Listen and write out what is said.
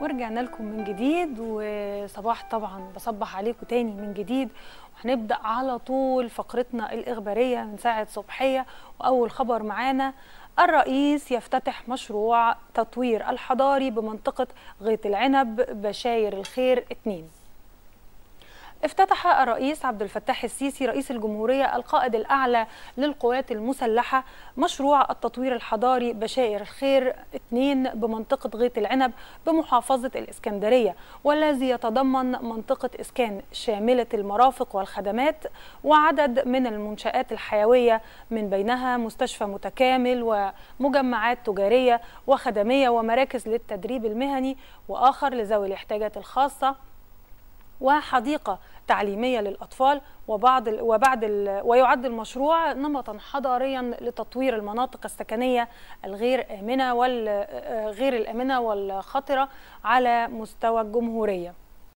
ورجعنا لكم من جديد وصباح طبعا بصبح عليكم تاني من جديد وهنبدا على طول فقرتنا الاخباريه من ساعه صبحيه واول خبر معانا الرئيس يفتتح مشروع تطوير الحضاري بمنطقه غيط العنب بشاير الخير 2 افتتح الرئيس عبد الفتاح السيسي رئيس الجمهورية القائد الأعلى للقوات المسلحة مشروع التطوير الحضاري بشائر الخير 2 بمنطقة غيط العنب بمحافظة الإسكندرية والذي يتضمن منطقة إسكان شاملة المرافق والخدمات وعدد من المنشآت الحيوية من بينها مستشفى متكامل ومجمعات تجارية وخدمية ومراكز للتدريب المهني وآخر لذوي الاحتياجات الخاصة وحديقة تعليمية للأطفال وبعض الـ وبعد الـ ويعد المشروع نمطا حضاريا لتطوير المناطق السكنية الغير آمنة والغير آه، آه، الآمنة والخطرة على مستوى الجمهورية